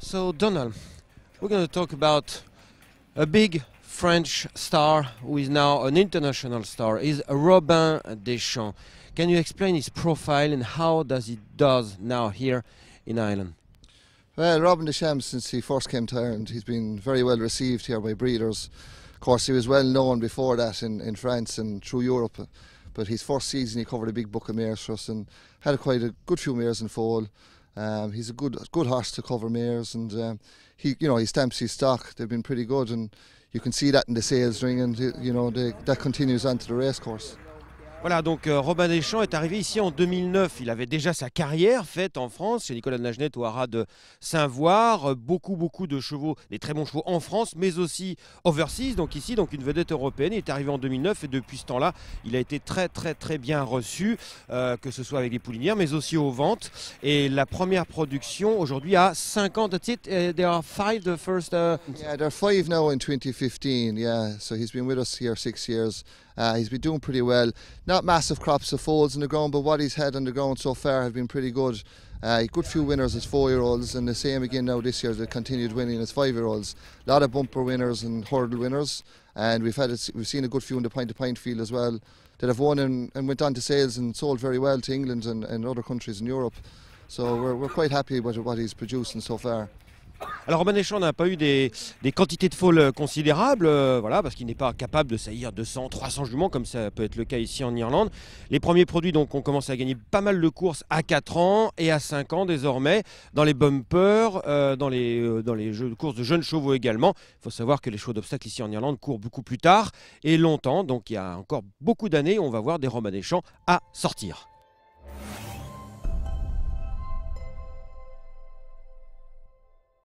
So, Donald, we're going to talk about a big French star who is now an international star, is Robin Deschamps. Can you explain his profile and how does he does now here in Ireland? Well, Robin Deschamps, since he first came to Ireland, he's been very well received here by breeders. Of course, he was well known before that in, in France and through Europe. But his first season, he covered a big book of mares for us and had quite a good few mares in foal. Um, he's a good good horse to cover mares, and um, he you know he stamps his stock. They've been pretty good, and you can see that in the sales ring, and you know they, that continues onto the racecourse. Voilà, donc euh, Robin Deschamps est arrivé ici en 2009. Il avait déjà sa carrière faite en France, chez Nicolas de au haras de Saint-Voir. Euh, beaucoup, beaucoup de chevaux, des très bons chevaux en France, mais aussi overseas, donc ici, donc une vedette européenne. Il est arrivé en 2009 et depuis ce temps-là, il a été très, très, très bien reçu, euh, que ce soit avec les poulinières, mais aussi aux ventes. Et la première production aujourd'hui a 50 titres. there are five first. there are five now in 2015. Yeah, so he's been with us here six years. Uh, he's been doing pretty well. not massive crops of foals in the ground, but what he's had on the ground so far have been pretty good. Uh, good few winners as four-year-olds, and the same again now this year. They continued winning as five-year-olds. A lot of bumper winners and hurdle winners, and we've had we've seen a good few in the pint-to-pint -pint field as well that have won and, and went on to sales and sold very well to England and, and other countries in Europe. So we're, we're quite happy with what he's producing so far. Alors Deschamps n'a pas eu des, quantités de folles euh, considérables, euh, voilà, parce qu'il n'est pas capable de saillir 200, 300 juments, comme ça peut être le cas ici en Irlande. Les premiers produits, donc, ont commencé à gagner pas mal de courses à 4 ans et à 5 ans désormais, dans les bumpers, euh, dans, les, jeux courses de jeunes chevaux également. Il faut savoir que les chevaux d'obstacles ici en Irlande courent beaucoup plus tard et longtemps, donc il y a encore beaucoup d'années, on va voir des Deschamps à sortir.